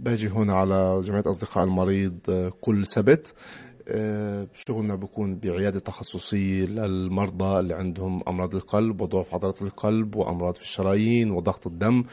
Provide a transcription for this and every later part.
باجي هون على جمعية أصدقاء المريض آه، كل سبت آه، شغلنا بكون بعيادة تخصصية للمرضى اللي عندهم أمراض القلب وضعف عضلات القلب وأمراض في الشرايين وضغط الدم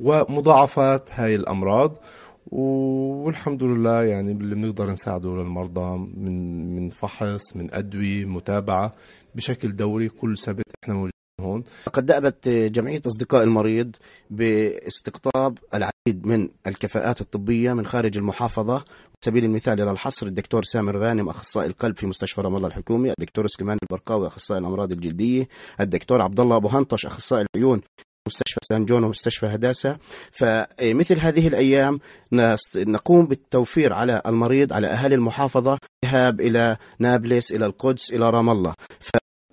ومضاعفات هاي الأمراض والحمد لله يعني اللي بنقدر نساعده للمرضى من من فحص من أدوية متابعة بشكل دوري كل سبت احنا موجودين هون قد دأبت جمعية أصدقاء المريض باستقطاب العديد من الكفاءات الطبية من خارج المحافظة سبيل المثال إلى الحصر الدكتور سامر غانم اخصائي القلب في مستشفى رام الله الحكومي، الدكتور سليمان البرقاوي اخصائي الامراض الجلديه، الدكتور عبد الله ابو هنطش اخصائي العيون مستشفى سان جون ومستشفى هداسة فمثل هذه الأيام نقوم بالتوفير على المريض على أهالي المحافظة ذهاب إلى نابلس إلى القدس إلى رام الله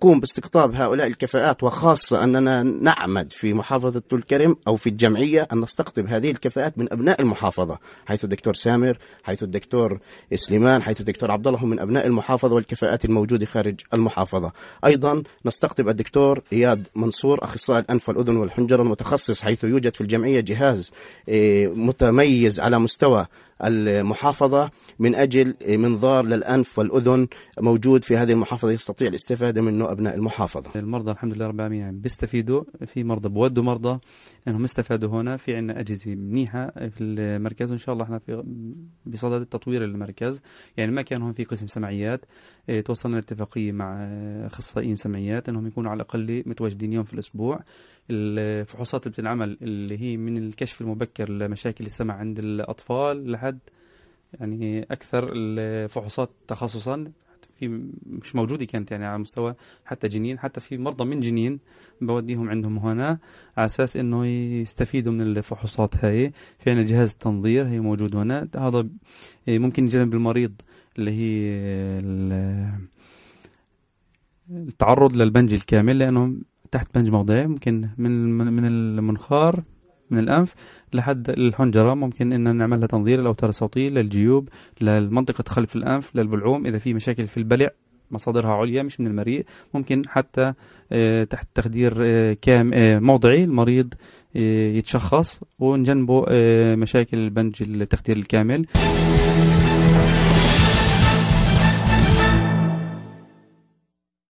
قوم باستقطاب هؤلاء الكفاءات وخاصة أننا نعمد في محافظة الكرم أو في الجمعية أن نستقطب هذه الكفاءات من أبناء المحافظة حيث الدكتور سامر حيث الدكتور سليمان حيث الدكتور عبد الله من أبناء المحافظة والكفاءات الموجودة خارج المحافظة أيضا نستقطب الدكتور إياد منصور أخصائي الأنف والأذن والحنجرة المتخصص حيث يوجد في الجمعية جهاز إيه، متميز على مستوى المحافظة من أجل منظار للأنف والأذن موجود في هذه المحافظة يستطيع الاستفادة منه أبناء المحافظة المرضى الحمد لله رب العالمين يعني بيستفيدوا في مرضى بودوا مرضى أنهم استفادوا هنا في عندنا أجهزة منيحة في المركز وإن شاء الله احنا في بصدد تطوير المركز يعني ما كان هون في قسم سمعيات إيه، توصلنا لاتفاقية مع أخصائيين سمعيات أنهم يكونوا على الأقل متواجدين يوم في الأسبوع الفحوصات اللي بتنعمل اللي هي من الكشف المبكر لمشاكل السمع عند الأطفال لحد احد يعني اكثر الفحوصات تخصصا في مش موجوده كانت يعني على مستوى حتى جنين حتى في مرضى من جنين بوديهم عندهم هنا على اساس انه يستفيدوا من الفحوصات هاي في عندنا جهاز تنظير هي موجود هنا هذا ممكن يجنب المريض اللي هي التعرض للبنج الكامل لانه تحت بنج موضعي ممكن من من المنخار من الأنف لحد الحنجرة ممكن أن نعمل لها تنظير للأوتار الصوتية للجيوب لمنطقة خلف الأنف للبلعوم إذا في مشاكل في البلع مصادرها عليا مش من المريء ممكن حتى آه، تحت تخدير آه، كام آه، موضعي المريض يتشخص ونجنبه مشاكل البنج التخدير الكامل